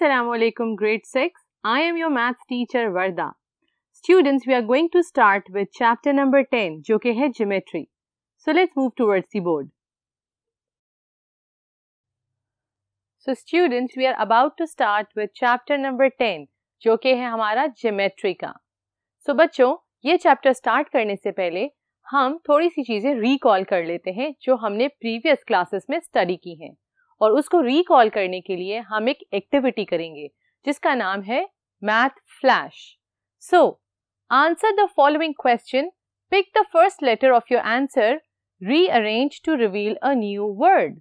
Assalamu alaikum grade 6 I am your maths teacher Varda Students we are going to start with chapter number 10 jo ke hai geometry So let's move towards the board So students we are about to start with chapter number 10 jo ke hai hamara geometry ka So bachcho ye chapter start karne se pehle hum thodi si cheeze recall kar lete hain jo humne previous classes mein study ki hain और उसको recall करने के लिए हम एक activity करेंगे जिसका नाम है math flash so answer the following question pick the first letter of your answer rearrange to reveal a new word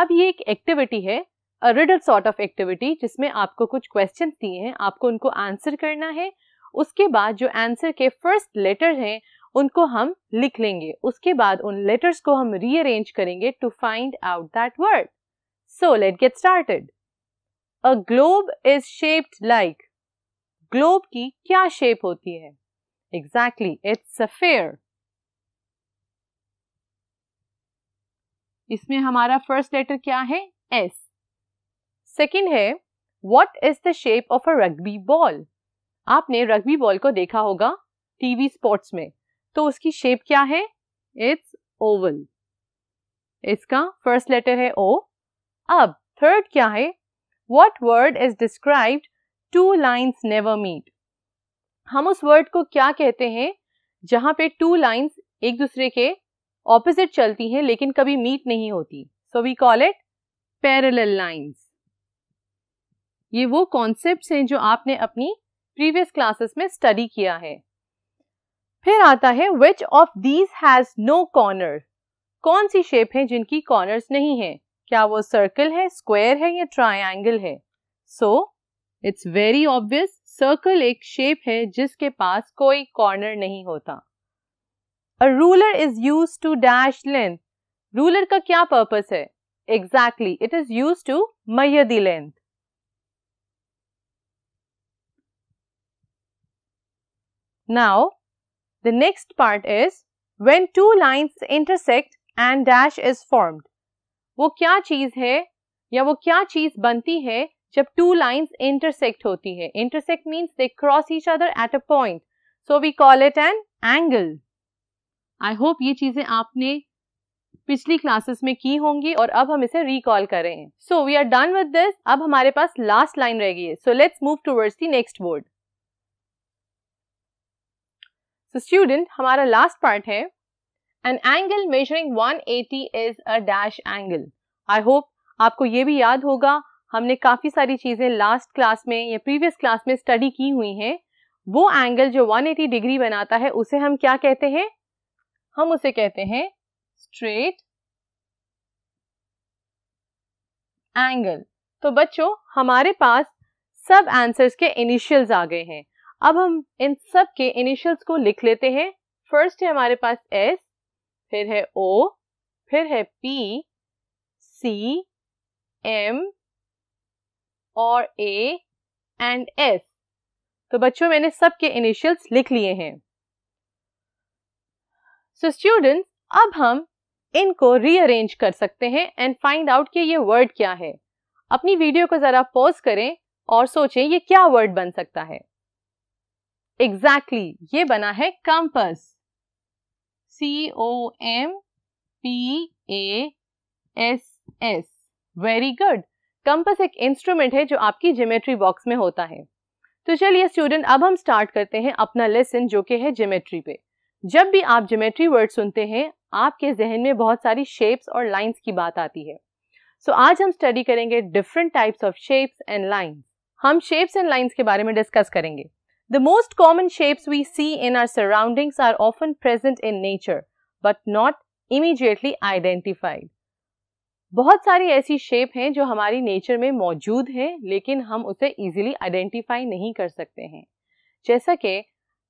अब ये एक एक्टिविटी है a riddle sort of activity जिसमें आपको कुछ क्वेश्चन दिए हैं आपको उनको आंसर करना है उसके बाद जो आंसर के फर्स्ट लेटर हैं उनको हम लिख लेंगे उसके बाद उन लेटर्स को हम रीअरेंज करेंगे to find out that word So let's get started. A globe is shaped like. Globe की क्या shape होती है? Exactly, it's a sphere. इसमें हमारा फर्स्ट लेटर क्या है एस सेकेंड है what is the shape of a rugby ball आपने रग्बी बॉल को देखा होगा टीवी स्पोर्ट्स में तो उसकी शेप क्या है इट्स ओवल इसका फर्स्ट लेटर है ओ अब थर्ड क्या है what word is described two lines never meet हम उस वर्ड को क्या कहते हैं जहां पे टू लाइन्स एक दूसरे के ऑपोजिट चलती हैं लेकिन कभी मीट नहीं होती so we call it parallel lines ये वो कॉन्सेप्ट हैं जो आपने अपनी प्रीवियस क्लासेस में स्टडी किया है फिर आता है which of these has no corner कौन सी शेप है जिनकी कॉर्नर नहीं है क्या वो सर्कल है स्क्वायर है या ट्राइंगल है so it's very obvious circle एक शेप है जिसके पास कोई कॉर्नर नहीं होता a ruler is use to dash length ruler का क्या पर्पस है exactly it is use to made the length Now, the next part is when two lines intersect and dash is formed. वो क्या चीज है या वो क्या चीज बनती है जब टू लाइंस इंटरसेक्ट होती है intersect means they cross each other at a point so we call it an angle I hope ये चीजें आपने पिछली क्लासेस में की होंगी और अब हम इसे रिकॉल कर रहे हैं so we are done with this अब हमारे पास लास्ट लाइन रह गई है so let's move towards the next board so student हमारा लास्ट पार्ट है an angle measuring 180 is a dash angle I hope आपको ये भी याद होगा हमने काफ़ी सारी चीज़ें लास्ट क्लास में या प्रीवियस क्लास में स्टडी की हुई हैं वो एंगल जो 180 डिग्री बनाता है उसे हम क्या कहते हैं हम उसे कहते हैं स्ट्रेट एंगल तो बच्चों हमारे पास सब आंसर्स के इनिशियल्स आ गए हैं अब हम इन सब के इनिशियल्स को लिख लेते हैं फर्स्ट है हमारे पास एस फिर है ओ फिर है पी सी एम और ए एंड एस तो बच्चों मैंने सबके इनिशियल्स लिख लिए हैं सो so स्टूडेंट्स अब हम इनको रीअरेंज कर सकते हैं एंड फाइंड आउट कि ये वर्ड क्या है अपनी वीडियो को ज़रा पॉज करें और सोचें ये क्या वर्ड बन सकता है एग्जैक्टली exactly, ये बना है compass C O M P A S S very good compass एक इंस्ट्रूमेंट है जो आपकी ज्योमेट्री बॉक्स में होता है तो चलिए स्टूडेंट अब हम स्टार्ट करते हैं अपना लेसन जो कि है ज्योमेट्री पे जब भी आप ज्योमेट्री वर्ड सुनते हैं आपके जहन में बहुत सारी शेप्स और लाइंस की बात आती है सो so, आज हम स्टडी करेंगे different types of shapes and lines हम शेप्स एंड लाइंस के बारे में डिस्कस करेंगे The most common shapes we see in our surroundings are often present in nature, but not immediately identified. बहुत सारी ऐसी शेप हैं जो हमारी नेचर में मौजूद हैं लेकिन हम उसे इजीली आइडेंटिफाई नहीं कर सकते हैं जैसा कि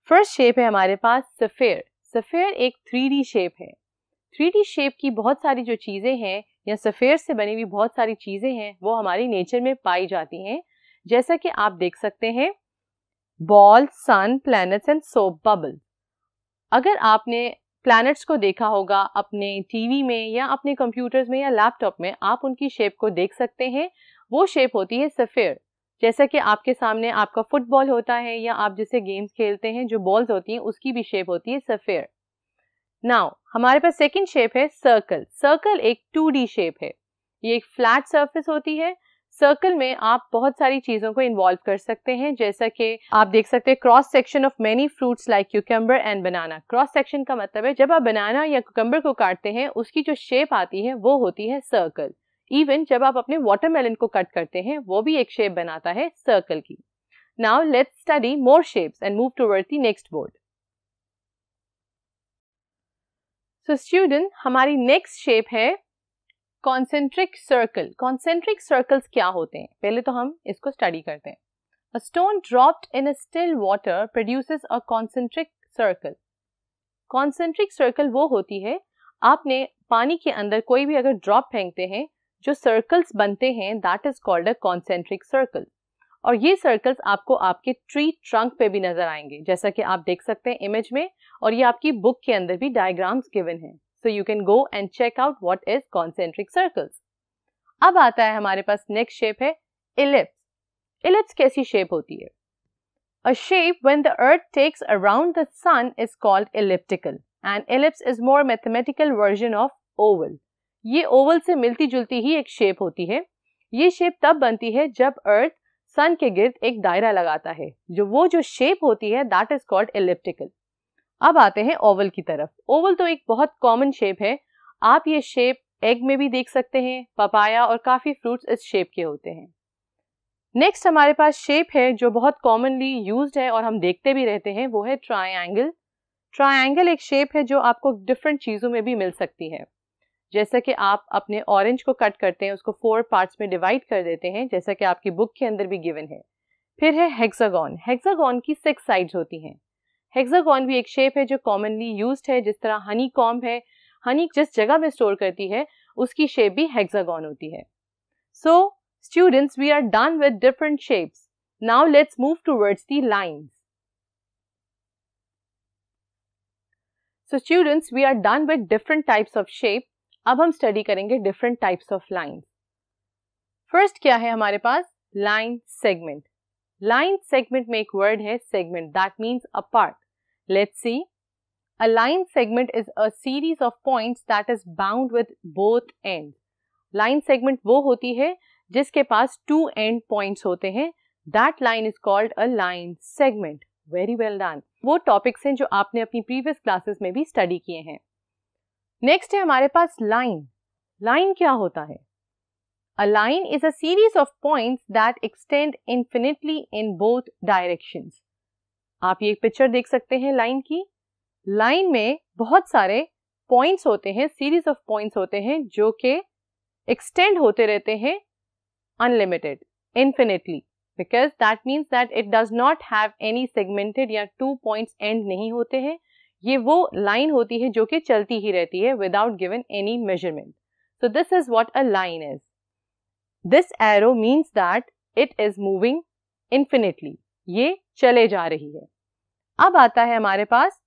फर्स्ट शेप है हमारे पास सफ़ेयर सफेर एक थ्री शेप है थ्री शेप की बहुत सारी जो चीज़ें हैं या सफ़ेयर से बनी हुई बहुत सारी चीज़ें हैं वो हमारी नेचर में पाई जाती हैं जैसा कि आप देख सकते हैं ball sun planets and soap bubble अगर आपने प्लैनेट्स को देखा होगा अपने टीवी में या अपने कंप्यूटर्स में या लैपटॉप में आप उनकी शेप को देख सकते हैं वो शेप होती है सफ़ेयर जैसा कि आपके सामने आपका फुटबॉल होता है या आप जैसे गेम्स खेलते हैं जो बॉल्स होती हैं उसकी भी शेप होती है सफेर नाउ हमारे पास सेकेंड शेप है सर्कल सर्कल एक टू शेप है ये एक फ्लैट सर्फेस होती है सर्कल में आप बहुत सारी चीज़ों को इन्वॉल्व कर सकते हैं जैसा कि आप देख सकते हैं cross section of many fruits like cucumber and banana cross section का मतलब है जब आप बनाना या क्यूकम्बर को काटते हैं उसकी जो शेप आती है वो होती है सर्कल इवन जब आप अपने वाटरमेलन को कट करते हैं वो भी एक शेप बनाता है सर्कल की now let study more shapes and move toward the next board so student हमारी नेक्स्ट शेप है कॉन्सेंट्रिक सर्कल कॉन्सेंट्रिक सर्कल्स क्या होते हैं पहले तो हम इसको स्टडी करते हैं a stone dropped in a still water produces a concentric circle concentric circle वो होती है आपने पानी के अंदर कोई भी अगर ड्रॉप फेंकते हैं जो सर्कल्स बनते हैं that is called a concentric circle और ये सर्कल्स आपको आपके ट्री ट्रंक पे भी नजर आएंगे जैसा कि आप देख सकते हैं इमेज में और ये आपकी बुक के अंदर भी डायग्राम्स गिवन हैं so you can go and check out what is concentric circles अब आता है हमारे पास नेक्स्ट शेप है इलिप्स इलिप्स कैसी शेप होती है a shape when the earth takes around the sun is called elliptical and ellipse is more mathematical version of oval ये ओवल से मिलती जुलती ही एक शेप होती है ये शेप तब बनती है जब अर्थ सन के गिर्द एक दायरा लगाता है जो वो जो शेप होती है दैट इज कॉल्ड इलिप्टिकल अब आते हैं ओवल की तरफ ओवल तो एक बहुत कॉमन शेप है आप ये शेप एग में भी देख सकते हैं पपाया और काफ़ी फ्रूट्स इस शेप के होते हैं नेक्स्ट हमारे पास शेप है जो बहुत कॉमनली यूज है और हम देखते भी रहते हैं वो है ट्राइंगल ट्राइंगल एक शेप है जो आपको डिफरेंट चीज़ों में भी मिल सकती है जैसा कि आप अपने ऑरेंज को कट करते हैं उसको फोर पार्ट्स में डिवाइड कर देते हैं जैसा कि आपकी बुक के अंदर भी गिवन है फिर है हेक्सागोन हेक्सागोन की सिक्स साइड्स होती हैं हेक्सागोन भी एक शेप है जो कॉमनली यूज है जिस तरह हनी कॉम है हनी जिस जगह में स्टोर करती है उसकी शेप भी हेक्सागोन होती है so students we are done with different shapes now let's move towards the lines so students we are done with different types of shape अब हम स्टडी करेंगे different types of line first क्या है हमारे पास line segment line segment में एक word है segment that means a part Let's see. A line segment is a series of points that is bound with both ends. Line segment वो होती है जिसके पास two end points होते हैं That line is called a line segment. Very well done. वो topics हैं जो आपने अपनी previous classes में भी study किए हैं next है हमारे पास line line क्या होता है a line is a series of points that extend infinitely in both directions आप ये एक पिक्चर देख सकते हैं लाइन की लाइन में बहुत सारे पॉइंट्स होते हैं सीरीज ऑफ पॉइंट्स होते हैं जो कि एक्सटेंड होते रहते हैं unlimited infinitely because that means that it does not have any segmented या टू पॉइंट्स एंड नहीं होते हैं ये वो लाइन होती है जो कि चलती ही रहती है without given any measurement so this is what a line is this arrow means that it is moving infinitely ये चले जा रही है अब आता है हमारे पास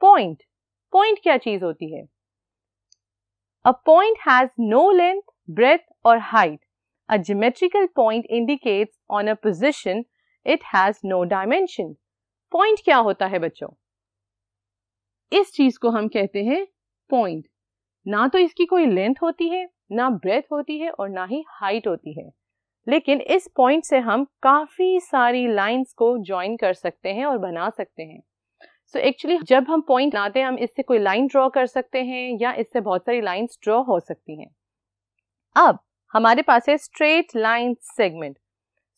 पॉइंट पॉइंट क्या चीज होती है a point has no length breadth और height a geometrical point indicates on a position it has no dimension point क्या होता है बच्चों इस चीज को हम कहते हैं पॉइंट ना तो इसकी कोई लेंथ होती है ना ब्रेथ होती है और ना ही हाइट होती है लेकिन इस पॉइंट से हम काफ़ी सारी लाइंस को ज्वाइन कर सकते हैं और बना सकते हैं सो so एक्चुअली जब हम पॉइंट बनाते हैं हम इससे कोई लाइन ड्रॉ कर सकते हैं या इससे बहुत सारी लाइंस ड्रॉ हो सकती हैं अब हमारे पास है straight line segment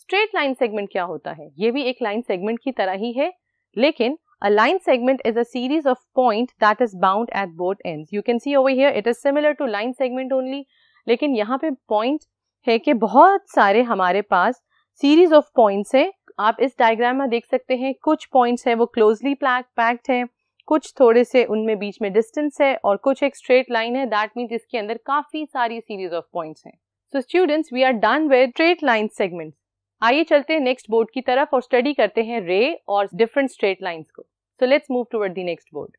straight line segment क्या होता है ये भी एक लाइन सेगमेंट की तरह ही है लेकिन A line segment is a series of point that is bound at both ends. You can see over here it is similar to line segment only. लेकिन यहाँ पे point है कि बहुत सारे हमारे पास सीरीज ऑफ पॉइंट्स हैं आप इस डायग्राम में देख सकते हैं कुछ पॉइंट्स हैं वो क्लोजली पैक्ड हैं कुछ थोड़े से उनमें बीच में डिस्टेंस है और कुछ एक स्ट्रेट लाइन है दैट मीन्स इसके अंदर काफ़ी सारी सीरीज ऑफ पॉइंट्स हैं so students we are done with straight line segments आइए चलते हैं नेक्स्ट बोर्ड की तरफ और स्टडी करते हैं रे और डिफरेंट स्ट्रेट लाइन्स को so let's move toward the next board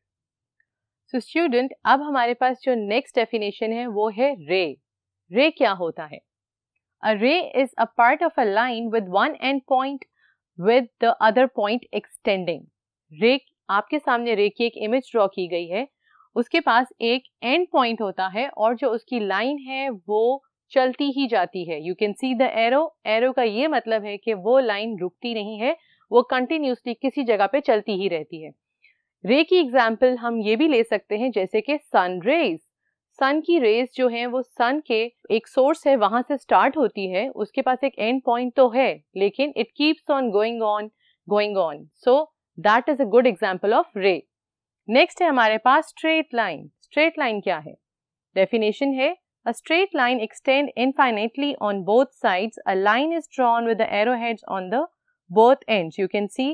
so student अब हमारे पास जो नेक्स्ट डेफिनेशन है वो है रे रे क्या होता है A ray is a part of a line with one end point with the other point extending. रे आपके सामने रे की एक इमेज ड्रॉ की गई है उसके पास एक एंड पॉइंट होता है और जो उसकी लाइन है वो चलती ही जाती है you can see the arrow arrow का ये मतलब है कि वो लाइन रुकती नहीं है वो कंटिन्यूसली किसी जगह पे चलती ही रहती है रे की एग्जाम्पल हम ये भी ले सकते हैं जैसे कि सन रेज सन की रेस जो है वो सन के एक सोर्स है वहां से स्टार्ट होती है उसके पास एक एंड पॉइंट तो है लेकिन it keeps on going on going on so that is a good example of ray next है हमारे पास स्ट्रेट लाइन स्ट्रेट लाइन क्या है डेफिनेशन है A straight line extend infinitely on both sides. A line is drawn with the arrowheads on the both ends. You can see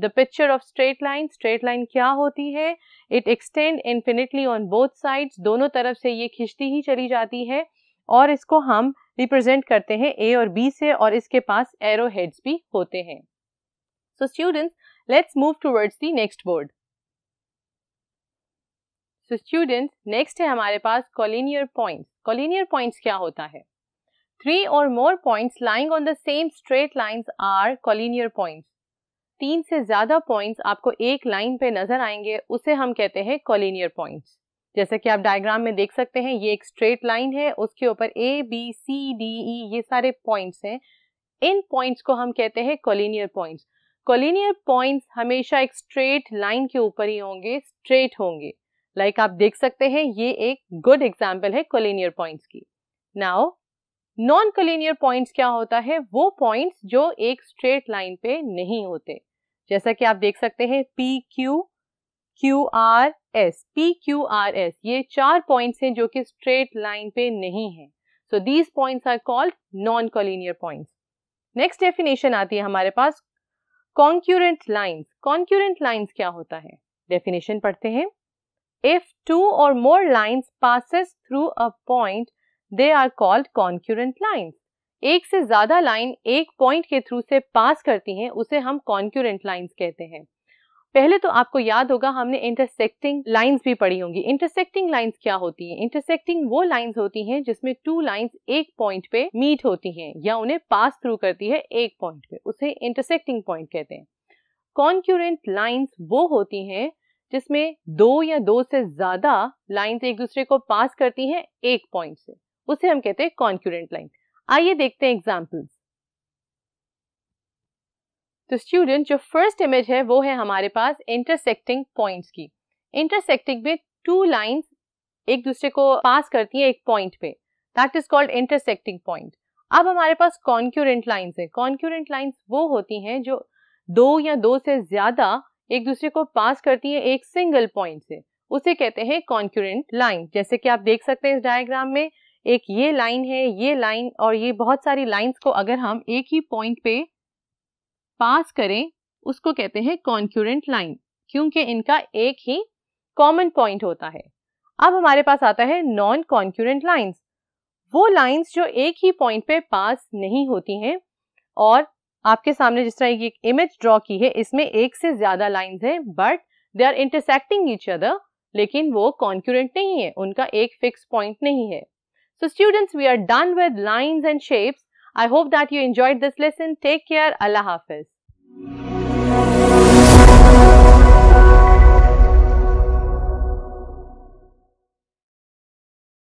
the picture of straight line straight line क्या होती है it extend infinitely on both sides दोनों तरफ से ये खिंचती ही चली जाती है और इसको हम रिप्रेजेंट करते हैं ए और बी से और इसके पास एरो हेड्स भी होते हैं so students let's move towards the next board so students next है हमारे पास कॉलिनियर पॉइंट्स कॉलिनियर पॉइंट्स क्या होता है थ्री और more points lying on the same straight line are collinear points तीन से ज़्यादा पॉइंट्स आपको एक लाइन पे नज़र आएंगे उसे हम कहते हैं कॉलिनियर पॉइंट्स जैसे कि आप डायग्राम में देख सकते हैं ये एक स्ट्रेट लाइन है उसके ऊपर A B C D E ये सारे पॉइंट्स हैं इन पॉइंट्स को हम कहते हैं कॉलिनियर पॉइंट्स कॉलिनियर पॉइंट्स हमेशा एक स्ट्रेट लाइन के ऊपर ही होंगे स्ट्रेट होंगे लाइक like आप देख सकते हैं ये एक गुड एग्जाम्पल है कॉलिनियर पॉइंट्स की नाउ नॉन कलीनियर पॉइंट्स क्या होता है वो पॉइंट्स जो एक स्ट्रेट लाइन पे नहीं होते जैसा कि आप देख सकते हैं P Q Q R S P Q R S ये चार पॉइंट्स हैं जो कि स्ट्रेट लाइन पे नहीं है so these points are called non collinear points next definition आती है हमारे पास कॉन्क्यूरेंट लाइन्स कॉन्क्यूरेंट लाइन्स क्या होता है डेफिनेशन पढ़ते हैं इफ टू और more lines passes through a point they are called concurrent lines एक से ज्यादा लाइन एक पॉइंट के थ्रू से पास करती हैं उसे हम कॉन्क्यूरेंट लाइन्स कहते हैं पहले तो आपको याद होगा हमने इंटरसेक्टिंग लाइंस भी पढ़ी होंगी इंटरसेक्टिंग लाइंस क्या होती हैं इंटरसेक्टिंग वो लाइंस होती हैं जिसमें टू लाइंस एक पॉइंट पे मीट होती हैं या उन्हें पास थ्रू करती है एक पॉइंट पे उसे इंटरसेक्टिंग पॉइंट कहते हैं कॉन्क्यूरेंट लाइंस वो होती हैं जिसमें दो या दो से ज्यादा लाइंस एक दूसरे को पास करती हैं एक पॉइंट से उसे हम कहते हैं कॉन्क्यूरेंट लाइन आइए देखते हैं एग्जाम्पल्स तो स्टूडेंट जो फर्स्ट इमेज है वो है हमारे पास इंटरसेक्टिंग पॉइंट्स की इंटरसेक्टिंग में टू लाइंस एक दूसरे को पास करती है एक पॉइंट पे that is called intersecting point अब हमारे पास कॉन्क्यूरेंट लाइंस है कॉन्क्यूरेंट लाइंस वो होती हैं जो दो या दो से ज्यादा एक दूसरे को पास करती है एक सिंगल पॉइंट से उसे कहते हैं कॉन्क्यूरेंट लाइन जैसे कि आप देख सकते हैं इस डायग्राम में एक ये लाइन है ये लाइन और ये बहुत सारी लाइंस को अगर हम एक ही पॉइंट पे पास करें उसको कहते हैं कॉन्क्यूरेंट लाइन क्योंकि इनका एक ही कॉमन पॉइंट होता है अब हमारे पास आता है नॉन कॉन्क्यूरेंट लाइंस वो लाइंस जो एक ही पॉइंट पे पास नहीं होती हैं और आपके सामने जिस तरह एक इमेज ड्रॉ की है इसमें एक से ज़्यादा लाइन्स हैं but they are intersecting each other लेकिन वो कॉन्क्यूरेंट नहीं है उनका एक फिक्स पॉइंट नहीं है So students, we are done with lines and shapes. I hope that you enjoyed this lesson. Take care. Allah Hafiz.